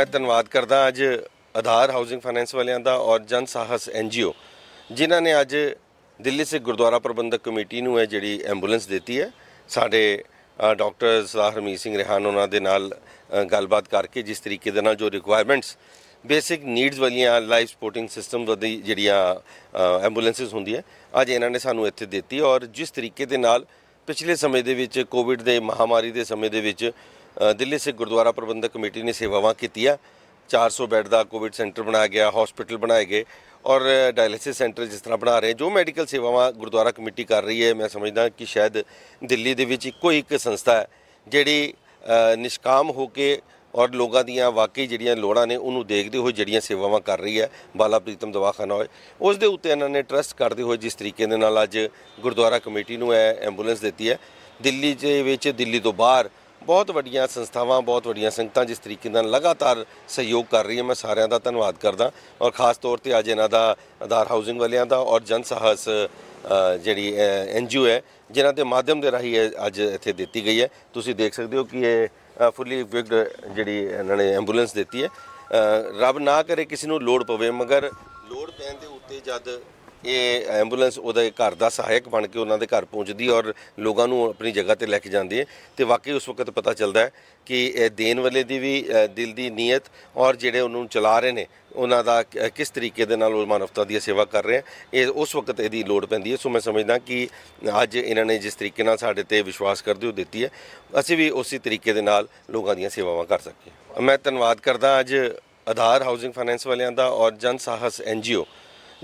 ਮੈਂ ਧੰਨਵਾਦ ਕਰਦਾ ਅੱਜ ਆਧਾਰ ਹਾਊਸਿੰਗ ਫਾਈਨੈਂਸ ਵਾਲਿਆਂ ਦਾ ਔਰ ਜਨ ਸਾਹਸ ਐਨਜੀਓ ਜਿਨ੍ਹਾਂ ਨੇ ਅੱਜ ਦਿੱਲੀ ਸੇ ਗੁਰਦੁਆਰਾ ਪ੍ਰਬੰਧਕ ਕਮੇਟੀ ਨੂੰ ਹੈ ਜਿਹੜੀ ਐਂਬੂਲੈਂਸ ਦਿੱਤੀ ਹੈ ਸਾਡੇ ਡਾਕਟਰ ਸਰਦਾਰ ਹਰਮੀਤ ਸਿੰਘ ਰਹਿਾਨ ਉਹਨਾਂ ਦੇ ਨਾਲ ਗੱਲਬਾਤ ਕਰਕੇ ਜਿਸ ਤਰੀਕੇ ਦੇ ਨਾਲ ਜੋ ਰਿਕੁਆਇਰਮੈਂਟਸ ਬੇਸਿਕ ਨੀਡਸ ਵਾਲੀਆਂ ਲਾਈਫ ਸਪੋਰਟਿੰਗ ਸਿਸਟਮ ਦੀ ਜਿਹੜੀਆਂ ਐਂਬੂਲੈਂਸਸ ਹੁੰਦੀ ਹੈ ਅੱਜ ਇਹਨਾਂ ਨੇ ਸਾਨੂੰ ਇੱਥੇ ਦਿੱਤੀ ਔਰ ਜਿਸ ਤਰੀਕੇ ਦੇ ਨਾਲ ਪਿਛਲੇ ਸਮੇਂ ਦੇ ਵਿੱਚ ਕੋਵਿਡ ਦੇ ਮਹਾਮਾਰੀ ਦੇ ਸਮੇਂ ਦੇ ਵਿੱਚ ਦਿੱਲੀ ਸਿੱਖ ਗੁਰਦੁਆਰਾ ਪ੍ਰਬੰਧਕ ਕਮੇਟੀ ਨੇ ਸੇਵਾਵਾਂ ਕੀਤੀਆਂ 400 ਬੈੱਡ ਦਾ ਕੋਵਿਡ ਸੈਂਟਰ ਬਣਾਇਆ ਗਿਆ ਹਸਪੀਟਲ ਬਣਾਏ ਗਏ ਔਰ ਡਾਇਲਿਸਿਸ ਸੈਂਟਰ ਜਿਸ ਤਰ੍ਹਾਂ ਬਣਾ ਰਹੇ ਜੋ ਮੈਡੀਕਲ ਸੇਵਾਵਾਂ ਗੁਰਦੁਆਰਾ ਕਮੇਟੀ ਕਰ ਰਹੀ ਹੈ ਮੈਂ ਸਮਝਦਾ ਕਿ ਸ਼ਾਇਦ ਦਿੱਲੀ ਦੇ ਵਿੱਚ ਇੱਕੋ ਇੱਕ ਸੰਸਥਾ ਹੈ ਜਿਹੜੀ ਨਿਸ਼ਕਾਮ ਹੋ ਕੇ ਔਰ ਲੋਕਾਂ ਦੀਆਂ ਵਾਕਈ ਜਿਹੜੀਆਂ ਲੋੜਾਂ ਨੇ ਉਹਨੂੰ ਦੇਖਦੇ ਹੋਏ ਜਿਹੜੀਆਂ ਸੇਵਾਵਾਂ ਕਰ ਰਹੀ ਹੈ ਬਾਲਾ ਪ੍ਰੀਤਮ ਦਵਾਖਾਨਾ ਹੋਏ ਉਸ ਦੇ ਉੱਤੇ ਇਹਨਾਂ ਨੇ ਟਰਸਟ ਕਰਦੇ ਹੋਏ ਜਿਸ ਤਰੀਕੇ ਦੇ ਨਾਲ ਅੱਜ ਗੁਰਦੁਆਰਾ ਕਮੇਟੀ ਨੂੰ ਐ ਐਂਬੂਲੈਂਸ ਦਿੱਤੀ ਹੈ ਦਿੱਲੀ ਦੇ ਵਿੱਚ ਦਿੱਲੀ ਤੋਂ ਬਾਹਰ ਬਹੁਤ ਵੱਡੀਆਂ ਸੰਸਥਾਵਾਂ ਬਹੁਤ ਵੱਡੀਆਂ ਸੰਗਤਾਂ ਜਿਸ ਤਰੀਕੇ ਨਾਲ ਲਗਾਤਾਰ ਸਹਿਯੋਗ ਕਰ ਰਹੀ ਹੈ ਮੈਂ ਸਾਰਿਆਂ ਦਾ ਧੰਨਵਾਦ ਕਰਦਾ ਔਰ ਖਾਸ ਤੌਰ ਤੇ ਅੱਜ ਇਹਨਾਂ ਦਾ ਆਧਾਰ ਹਾਊਸਿੰਗ ਵਾਲਿਆਂ ਦਾ ਔਰ ਜਨ ਸਾਹਸ ਜਿਹੜੀ ਐਨਜੀਓ ਹੈ ਜਿਨ੍ਹਾਂ ਦੇ ਮਾਧਿਅਮ ਦੇ ਰਾਹੀਂ ਅੱਜ ਇੱਥੇ ਦਿੱਤੀ ਗਈ ਹੈ ਤੁਸੀਂ ਦੇਖ ਸਕਦੇ ਹੋ ਕਿ ਇਹ ਫੁੱਲੀ ਇਕਵਿਪਡ ਜਿਹੜੀ ਇਹਨਾਂ ਨੇ ਐਂਬੂਲੈਂਸ ਦਿੱਤੀ ਹੈ ਰੱਬ ਨਾ ਕਰੇ ਕਿਸੇ ਨੂੰ ਲੋੜ ਪਵੇ ਮਗਰ ਲੋੜ ਪੈਣ ਦੇ ਉੱਤੇ ਜਦ ਇਹ ਐਂਬੂਲੈਂਸ ਉਹਦੇ ਘਰ ਦਾ ਸਹਾਇਕ ਬਣ ਕੇ ਉਹਨਾਂ ਦੇ ਘਰ ਪਹੁੰਚਦੀ ਔਰ ਲੋਕਾਂ ਨੂੰ ਆਪਣੀ ਜਗ੍ਹਾ ਤੇ ਲੈ ਕੇ ਜਾਂਦੀ ਹੈ ਤੇ ਵਾਕਈ ਉਸ ਵਕਤ ਪਤਾ ਚੱਲਦਾ ਹੈ ਕਿ ਇਹ ਦੇਣ ਵਾਲੇ ਦੀ ਵੀ ਦਿਲ ਦੀ ਨੀਅਤ ਔਰ ਜਿਹੜੇ ਉਹਨੂੰ ਚਲਾ ਰਹੇ ਨੇ ਉਹਨਾਂ ਦਾ ਕਿਸ ਤਰੀਕੇ ਦੇ ਨਾਲ ਉਹ ਮਾਨਵਤਾ ਦੀ ਸੇਵਾ ਕਰ ਰਹੇ ਆ ਇਹ ਉਸ ਵਕਤ ਇਹਦੀ ਲੋੜ ਪੈਂਦੀ ਹੈ ਸੋ ਮੈਂ ਸਮਝਦਾ ਕਿ ਅੱਜ ਇਹਨਾਂ ਨੇ ਜਿਸ ਤਰੀਕੇ ਨਾਲ ਸਾਡੇ ਤੇ ਵਿਸ਼ਵਾਸ ਕਰਦੇ ਹੋ ਦਿੱਤੀ ਹੈ ਅਸੀਂ ਵੀ ਉਸੇ ਤਰੀਕੇ ਦੇ ਨਾਲ ਲੋਕਾਂ ਦੀਆਂ ਸੇਵਾਵਾਂ ਕਰ ਸਕੀਏ ਮੈਂ ਧੰਨਵਾਦ ਕਰਦਾ ਅੱਜ ਆਧਾਰ ਹਾਊਸਿੰਗ ਫਾਈਨੈਂਸ ਵਾਲਿਆਂ ਦਾ ਔਰ ਜਨ ਸਾਹਸ ਐਨਜੀਓ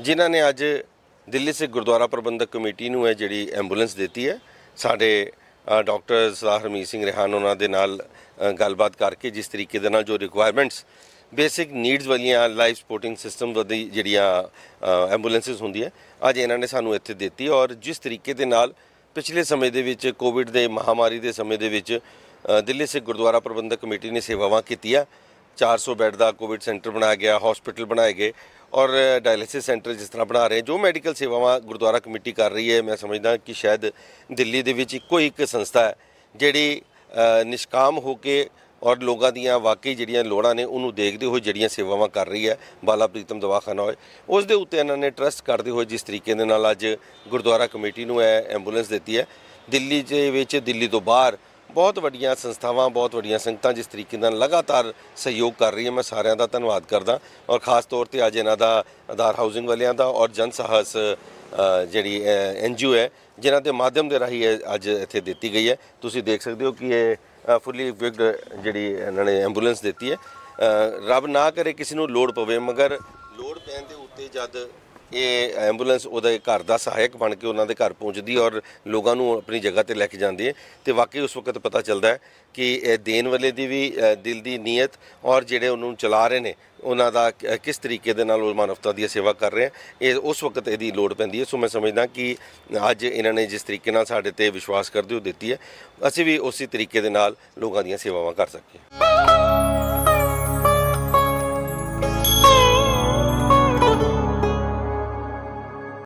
ਜਿਨ੍ਹਾਂ ਨੇ ਅੱਜ ਦਿੱਲੀ ਸਿੱਖ ਗੁਰਦੁਆਰਾ ਪ੍ਰਬੰਧਕ ਕਮੇਟੀ ਨੂੰ ਹੈ ਜਿਹੜੀ ਐਂਬੂਲੈਂਸ ਦਿੱਤੀ ਹੈ ਸਾਡੇ ਡਾਕਟਰ ਸਲਾਹ ਰਮੀਤ ਸਿੰਘ ਰਹਿਾਨ ਉਹਨਾਂ ਦੇ ਨਾਲ ਗੱਲਬਾਤ ਕਰਕੇ ਜਿਸ ਤਰੀਕੇ ਦੇ ਨਾਲ ਜੋ ਰਿਕੁਆਇਰਮੈਂਟਸ ਬੇਸਿਕ ਨੀਡਸ ਵਾਲੀਆਂ ਲਾਈਫ ਸਪੋਰਟਿੰਗ ਸਿਸਟਮ ਦੀ ਜਿਹੜੀਆਂ ਐਂਬੂਲੈਂਸਸ ਹੁੰਦੀਆਂ ਅੱਜ ਇਹਨਾਂ ਨੇ ਸਾਨੂੰ ਇੱਥੇ ਦਿੱਤੀ ਔਰ ਜਿਸ ਤਰੀਕੇ ਦੇ ਨਾਲ ਪਿਛਲੇ ਸਮੇਂ ਦੇ ਵਿੱਚ ਕੋਵਿਡ ਦੇ ਮਹਾਮਾਰੀ ਦੇ ਸਮੇਂ ਦੇ ਵਿੱਚ ਦਿੱਲੀ ਸਿੱਖ ਗੁਰਦੁਆਰਾ ਪ੍ਰਬੰਧਕ ਕਮੇਟੀ ਨੇ ਸੇਵਾਵਾਂ ਕੀਤੀਆਂ 400 ਬੈੱਡ ਦਾ ਕੋਵਿਡ ਸੈਂਟਰ ਬਣਾਇਆ ਗਿਆ ਹਸਪੀਟਲ ਬਣਾਏ ਗਏ ਔਰ ਡਾਇਲਿਸਿਸ ਸੈਂਟਰ ਜਿਸ ਤਰ੍ਹਾਂ ਬਣਾ ਰਹੇ ਜੋ ਮੈਡੀਕਲ ਸੇਵਾਵਾਂ ਗੁਰਦੁਆਰਾ ਕਮੇਟੀ ਕਰ ਰਹੀ ਹੈ ਮੈਂ ਸਮਝਦਾ ਕਿ ਸ਼ਾਇਦ ਦਿੱਲੀ ਦੇ ਵਿੱਚ ਇੱਕੋ ਇੱਕ ਸੰਸਥਾ ਹੈ ਜਿਹੜੀ ਨਿਸ਼ਕਾਮ ਹੋ ਕੇ ਔਰ ਲੋਕਾਂ ਦੀਆਂ ਵਾਕਈ ਜਿਹੜੀਆਂ ਲੋੜਾਂ ਨੇ ਉਹਨੂੰ ਦੇਖਦੇ ਹੋਏ ਜਿਹੜੀਆਂ ਸੇਵਾਵਾਂ ਕਰ ਰਹੀ ਹੈ ਬਾਲਾ ਪ੍ਰੀਤਮ ਦਵਾਖਾਨਾ ਹੋਏ ਉਸ ਦੇ ਉੱਤੇ ਇਹਨਾਂ ਨੇ ਟਰਸਟ ਕਰਦੇ ਹੋਏ ਜਿਸ ਤਰੀਕੇ ਦੇ ਨਾਲ ਅੱਜ ਗੁਰਦੁਆਰਾ ਕਮੇਟੀ ਨੂੰ ਐ ਐਂਬੂਲੈਂਸ ਦਿੱਤੀ ਹੈ ਦਿੱਲੀ ਦੇ ਵਿੱਚ ਦਿੱਲੀ ਤੋਂ ਬਾਹਰ ਬਹੁਤ ਵੱਡੀਆਂ ਸੰਸਥਾਵਾਂ ਬਹੁਤ ਵੱਡੀਆਂ ਸੰਗਤਾਂ ਜਿਸ ਤਰੀਕੇ ਨਾਲ ਲਗਾਤਾਰ ਸਹਿਯੋਗ ਕਰ ਰਹੀ ਹੈ ਮੈਂ ਸਾਰਿਆਂ ਦਾ ਧੰਨਵਾਦ ਕਰਦਾ ਔਰ ਖਾਸ ਤੌਰ ਤੇ ਅੱਜ ਇਹਨਾਂ ਦਾ ਆਧਾਰ ਹਾਊਸਿੰਗ ਵਾਲਿਆਂ ਦਾ ਔਰ ਜਨ ਸਾਹਸ ਜਿਹੜੀ ਐਨਜੀਓ ਹੈ ਜਿਨ੍ਹਾਂ ਦੇ ਮਾਧਿਅਮ ਦੇ ਰਾਹੀਂ ਅੱਜ ਇੱਥੇ ਦਿੱਤੀ ਗਈ ਹੈ ਤੁਸੀਂ ਦੇਖ ਸਕਦੇ ਹੋ ਕਿ ਇਹ ਫੁੱਲੀ ਇਕਵਿਪਡ ਜਿਹੜੀ ਇਹਨਾਂ ਨੇ ਐਂਬੂਲੈਂਸ ਦਿੱਤੀ ਹੈ ਰੱਬ ਨਾ ਕਰੇ ਕਿਸੇ ਨੂੰ ਲੋੜ ਪਵੇ ਮਗਰ ਲੋੜ ਪੈਣ ਦੇ ਉੱਤੇ ਜਦ ਇਹ ਐਂਬੂਲੈਂਸ ਉਹਦੇ ਘਰ ਦਾ ਸਹਾਇਕ ਬਣ ਕੇ ਉਹਨਾਂ ਦੇ ਘਰ ਪਹੁੰਚਦੀ ਔਰ ਲੋਕਾਂ ਨੂੰ ਆਪਣੀ ਜਗ੍ਹਾ ਤੇ ਲੈ ਕੇ ਜਾਂਦੀ ਹੈ ਤੇ ਵਾਕਈ ਉਸ ਵਕਤ ਪਤਾ ਚੱਲਦਾ ਹੈ ਕਿ ਇਹ ਦੇਣ ਵਾਲੇ ਦੀ ਵੀ ਦਿਲ ਦੀ ਨੀਅਤ ਔਰ ਜਿਹੜੇ ਉਹਨੂੰ ਚਲਾ ਰਹੇ ਨੇ ਉਹਨਾਂ ਦਾ ਕਿਸ ਤਰੀਕੇ ਦੇ ਨਾਲ ਉਹ ਮਾਨਵਤਾ ਦੀ ਸੇਵਾ ਕਰ ਰਹੇ ਆ ਇਹ ਉਸ ਵਕਤ ਇਹਦੀ ਲੋੜ ਪੈਂਦੀ ਹੈ ਸੋ ਮੈਂ ਸਮਝਦਾ ਕਿ ਅੱਜ ਇਹਨਾਂ ਨੇ ਜਿਸ ਤਰੀਕੇ ਨਾਲ ਸਾਡੇ ਤੇ ਵਿਸ਼ਵਾਸ ਕਰਦੇ ਹੋ ਦਿੱਤੀ ਹੈ ਅਸੀਂ ਵੀ ਉਸੇ ਤਰੀਕੇ ਦੇ ਨਾਲ ਲੋਕਾਂ ਦੀਆਂ ਸੇਵਾਵਾਂ ਕਰ ਸਕੀਏ